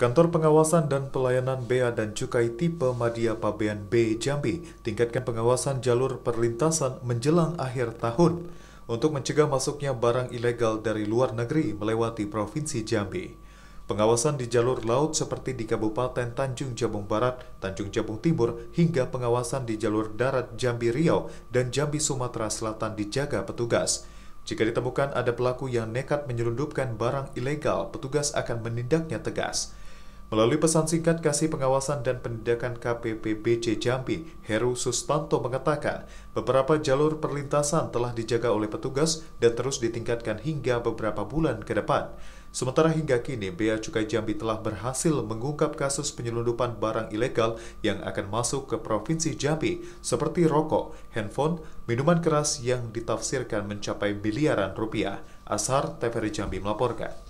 Kantor Pengawasan dan Pelayanan Bea dan Cukai Tipe Madia Pabean B Jambi tingkatkan pengawasan jalur perlintasan menjelang akhir tahun untuk mencegah masuknya barang ilegal dari luar negeri melewati Provinsi Jambi. Pengawasan di jalur laut seperti di Kabupaten Tanjung Jabung Barat, Tanjung Jabung Timur, hingga pengawasan di jalur darat Jambi Riau dan Jambi Sumatera Selatan dijaga petugas. Jika ditemukan ada pelaku yang nekat menyelundupkan barang ilegal, petugas akan menindaknya tegas. Melalui pesan singkat Kasih Pengawasan dan pendidikan KPPBC Jambi, Heru Sustanto mengatakan, beberapa jalur perlintasan telah dijaga oleh petugas dan terus ditingkatkan hingga beberapa bulan ke depan. Sementara hingga kini, Bea Cukai Jambi telah berhasil mengungkap kasus penyelundupan barang ilegal yang akan masuk ke Provinsi Jambi, seperti rokok, handphone, minuman keras yang ditafsirkan mencapai miliaran rupiah. Ashar TVRI Jambi melaporkan.